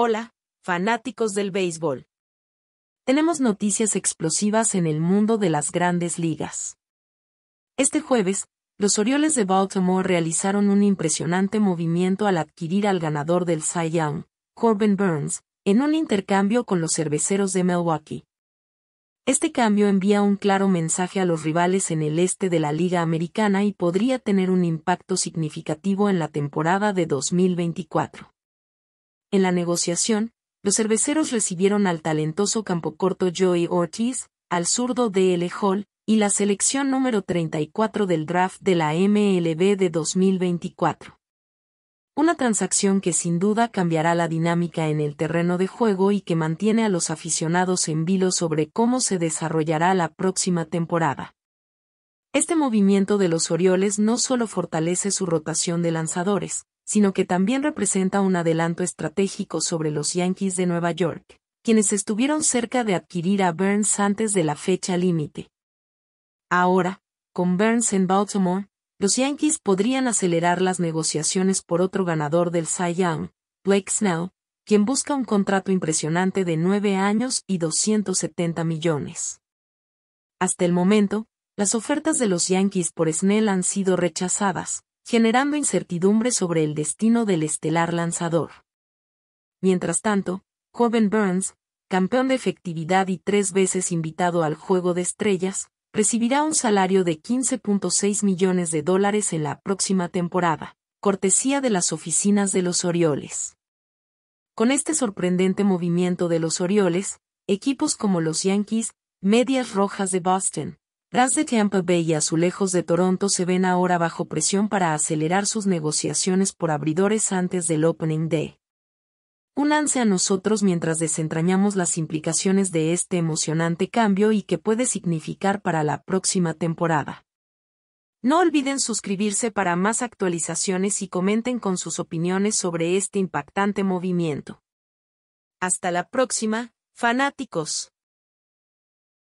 Hola, fanáticos del béisbol. Tenemos noticias explosivas en el mundo de las grandes ligas. Este jueves, los Orioles de Baltimore realizaron un impresionante movimiento al adquirir al ganador del Cy Young, Corbin Burns, en un intercambio con los cerveceros de Milwaukee. Este cambio envía un claro mensaje a los rivales en el este de la Liga Americana y podría tener un impacto significativo en la temporada de 2024. En la negociación, los cerveceros recibieron al talentoso campo corto Joey Ortiz, al zurdo D.L. Hall, y la selección número 34 del draft de la MLB de 2024. Una transacción que sin duda cambiará la dinámica en el terreno de juego y que mantiene a los aficionados en vilo sobre cómo se desarrollará la próxima temporada. Este movimiento de los Orioles no solo fortalece su rotación de lanzadores, sino que también representa un adelanto estratégico sobre los Yankees de Nueva York, quienes estuvieron cerca de adquirir a Burns antes de la fecha límite. Ahora, con Burns en Baltimore, los Yankees podrían acelerar las negociaciones por otro ganador del Cy Young, Blake Snell, quien busca un contrato impresionante de nueve años y 270 millones. Hasta el momento, las ofertas de los Yankees por Snell han sido rechazadas, generando incertidumbre sobre el destino del estelar lanzador. Mientras tanto, joven Burns, campeón de efectividad y tres veces invitado al Juego de Estrellas, recibirá un salario de 15.6 millones de dólares en la próxima temporada, cortesía de las oficinas de los Orioles. Con este sorprendente movimiento de los Orioles, equipos como los Yankees, Medias Rojas de Boston, Gas de Tampa Bay y Azulejos de Toronto se ven ahora bajo presión para acelerar sus negociaciones por abridores antes del Opening Day. Únanse a nosotros mientras desentrañamos las implicaciones de este emocionante cambio y que puede significar para la próxima temporada. No olviden suscribirse para más actualizaciones y comenten con sus opiniones sobre este impactante movimiento. Hasta la próxima, fanáticos.